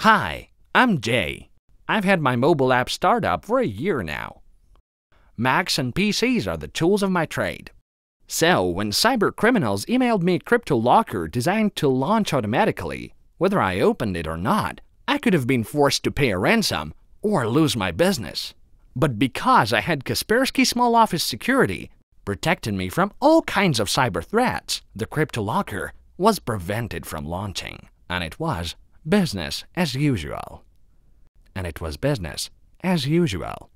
Hi, I'm Jay. I've had my mobile app startup for a year now. Macs and PCs are the tools of my trade. So, when cyber criminals emailed me a crypto locker designed to launch automatically, whether I opened it or not, I could have been forced to pay a ransom or lose my business. But because I had Kaspersky Small Office Security protecting me from all kinds of cyber threats, the crypto locker was prevented from launching, and it was business as usual. And it was business as usual.